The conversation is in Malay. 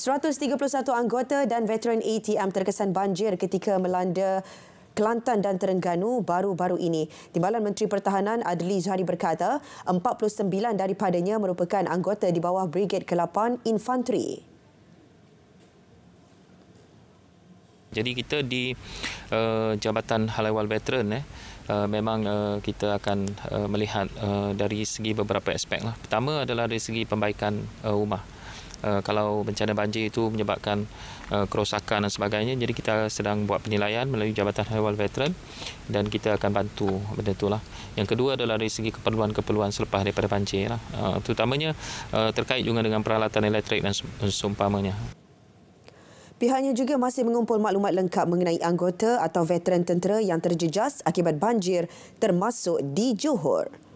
131 anggota dan veteran ATM terkesan banjir ketika melanda Kelantan dan Terengganu baru-baru ini. Timbalan Menteri Pertahanan Adli Zuhari berkata, 49 daripadanya merupakan anggota di bawah Brigade ke-8 Infanteri. Jadi kita di uh, Jabatan Halewal Veteran eh Uh, memang uh, kita akan uh, melihat uh, dari segi beberapa aspek lah. Pertama adalah dari segi pembaikan uh, rumah. Eh, kalau bencana banjir itu menyebabkan uh, kerosakan dan sebagainya jadi kita sedang buat penilaian melalui Jabatan Haiwan Veteran dan kita akan bantu benda lah. yang kedua adalah dari segi keperluan-keperluan selepas daripada banjir lah. Eh, terutamanya terkait juga dengan peralatan elektrik dan seumpamanya Pihaknya juga masih mengumpul maklumat lengkap mengenai anggota atau veteran tentera yang terjejas akibat banjir termasuk di Johor.